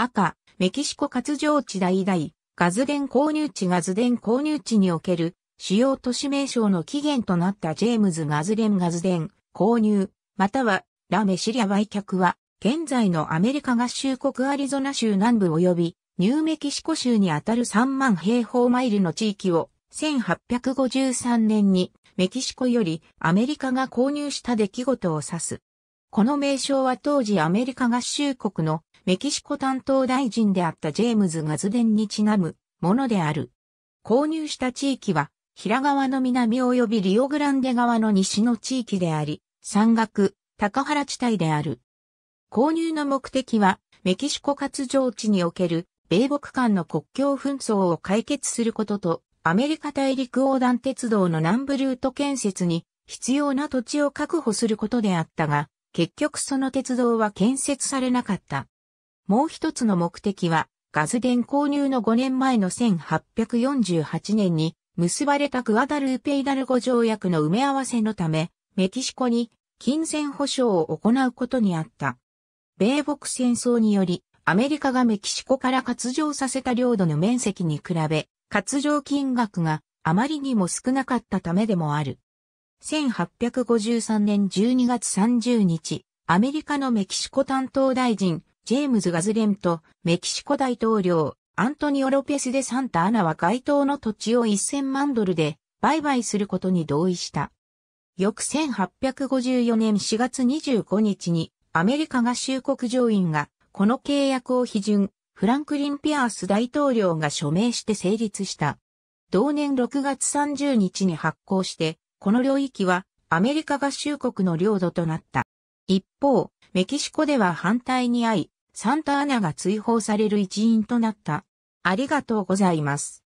赤、メキシコ活上地代々、ガズデン購入地ガズデン購入地における主要都市名称の起源となったジェームズガズデンガズデン購入、またはラメシリア売却は、現在のアメリカ合衆国アリゾナ州南部及びニューメキシコ州にあたる3万平方マイルの地域を1853年にメキシコよりアメリカが購入した出来事を指す。この名称は当時アメリカ合衆国のメキシコ担当大臣であったジェームズ・ガズデンにちなむものである。購入した地域は、平川の南及びリオグランデ川の西の地域であり、山岳、高原地帯である。購入の目的は、メキシコ活動地における米国間の国境紛争を解決することと、アメリカ大陸横断鉄道の南部ルート建設に必要な土地を確保することであったが、結局その鉄道は建設されなかった。もう一つの目的は、ガズデン購入の5年前の1848年に結ばれたグアダルーペイダルゴ条約の埋め合わせのため、メキシコに金銭保障を行うことにあった。米北戦争により、アメリカがメキシコから割譲させた領土の面積に比べ、割譲金額があまりにも少なかったためでもある。1853年12月30日、アメリカのメキシコ担当大臣、ジェームズ・ガズレンとメキシコ大統領、アントニオ・ロペス・デ・サンタ・アナは該当の土地を1000万ドルで売買することに同意した。翌1854年4月25日にアメリカ合衆国上院がこの契約を批准、フランクリン・ピアース大統領が署名して成立した。同年6月30日に発行して、この領域はアメリカ合衆国の領土となった。一方、メキシコでは反対にあい、サンタアナが追放される一因となった。ありがとうございます。